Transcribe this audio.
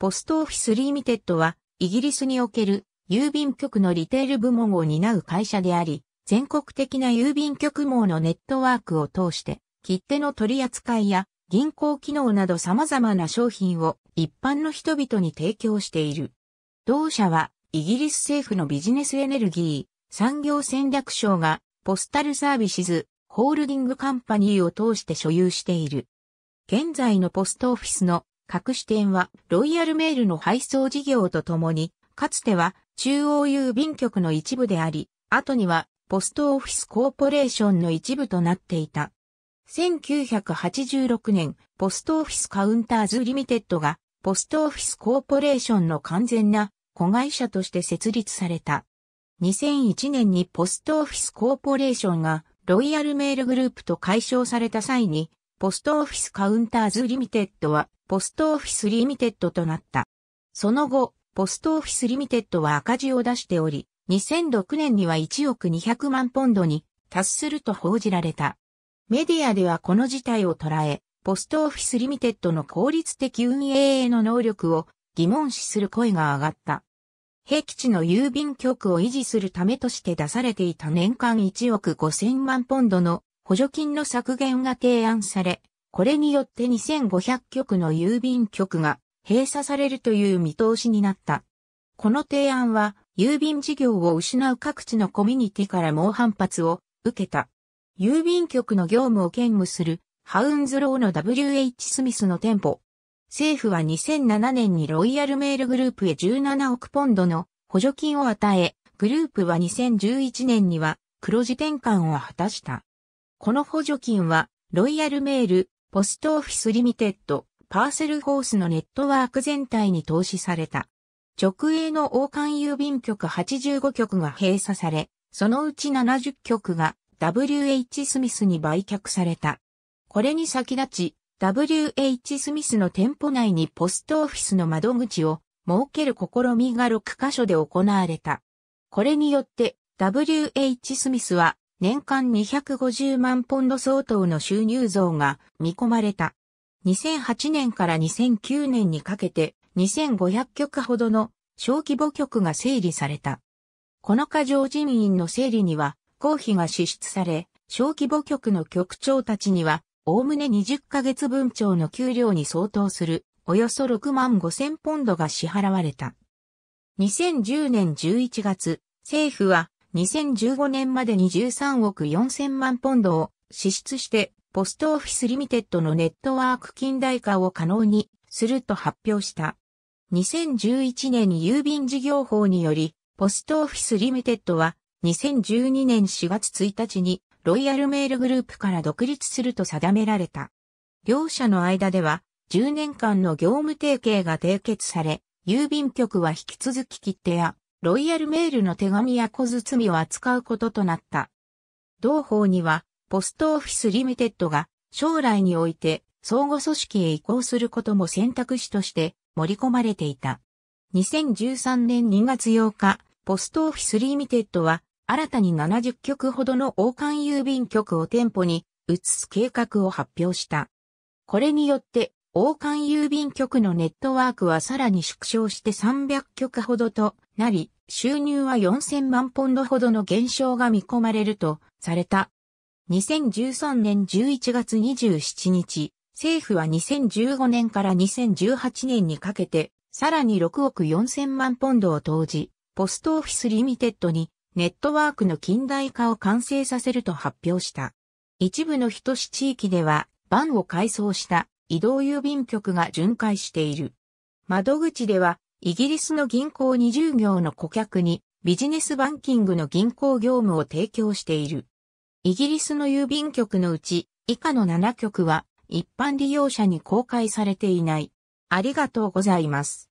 ポストオフィスリミテッドは、イギリスにおける郵便局のリテール部門を担う会社であり、全国的な郵便局網のネットワークを通して、切手の取り扱いや銀行機能など様々な商品を一般の人々に提供している。同社はイギリス政府のビジネスエネルギー産業戦略省がポスタルサービスズホールディングカンパニーを通して所有している。現在のポストオフィスの各支店はロイヤルメールの配送事業とともに、かつては中央郵便局の一部であり、後にはポストオフィスコーポレーションの一部となっていた。1986年、ポストオフィスカウンターズリミテッドが、ポストオフィスコーポレーションの完全な子会社として設立された。2001年にポストオフィスコーポレーションがロイヤルメールグループと解消された際に、ポストオフィスカウンターズリミテッドはポストオフィスリミテッドとなった。その後、ポストオフィスリミテッドは赤字を出しており、2006年には1億200万ポンドに達すると報じられた。メディアではこの事態を捉え、ポストオフィスリミテッドの効率的運営への能力を疑問視する声が上がった。平地の郵便局を維持するためとして出されていた年間1億5000万ポンドの補助金の削減が提案され、これによって2500局の郵便局が閉鎖されるという見通しになった。この提案は、郵便事業を失う各地のコミュニティから猛反発を受けた。郵便局の業務を兼務するハウンズローの WH スミスの店舗。政府は2007年にロイヤルメールグループへ17億ポンドの補助金を与え、グループは2011年には黒字転換を果たした。この補助金はロイヤルメールポストオフィスリミテッド、パーセルフォースのネットワーク全体に投資された。直営の王冠郵便局85局が閉鎖され、そのうち70局が WH スミスに売却された。これに先立ち、WH スミスの店舗内にポストオフィスの窓口を設ける試みが6カ所で行われた。これによって WH スミスは年間250万ポンド相当の収入増が見込まれた。2008年から2009年にかけて2500局ほどの小規模局が整理された。この過剰人員の整理には公費が支出され、小規模局の局長たちには、おおむね20ヶ月分長の給料に相当する、およそ6万5千ポンドが支払われた。2010年11月、政府は2015年までに13億4000万ポンドを支出して、ポストオフィスリミテッドのネットワーク近代化を可能にすると発表した。2011年に郵便事業法により、ポストオフィスリミテッドは2012年4月1日にロイヤルメールグループから独立すると定められた。両者の間では10年間の業務提携が締結され、郵便局は引き続き切手やロイヤルメールの手紙や小包を扱うこととなった。同法には、ポストオフィスリミテッドが将来において相互組織へ移行することも選択肢として盛り込まれていた。2013年2月8日、ポストオフィスリミテッドは新たに70局ほどの王冠郵便局を店舗に移す計画を発表した。これによって王冠郵便局のネットワークはさらに縮小して300局ほどとなり、収入は4000万ポンドほどの減少が見込まれるとされた。2013年11月27日、政府は2015年から2018年にかけて、さらに6億4000万ポンドを投じ、ポストオフィスリミテッドにネットワークの近代化を完成させると発表した。一部の人市地域では、バンを改装した移動郵便局が巡回している。窓口では、イギリスの銀行20業の顧客にビジネスバンキングの銀行業務を提供している。イギリスの郵便局のうち以下の7局は一般利用者に公開されていない。ありがとうございます。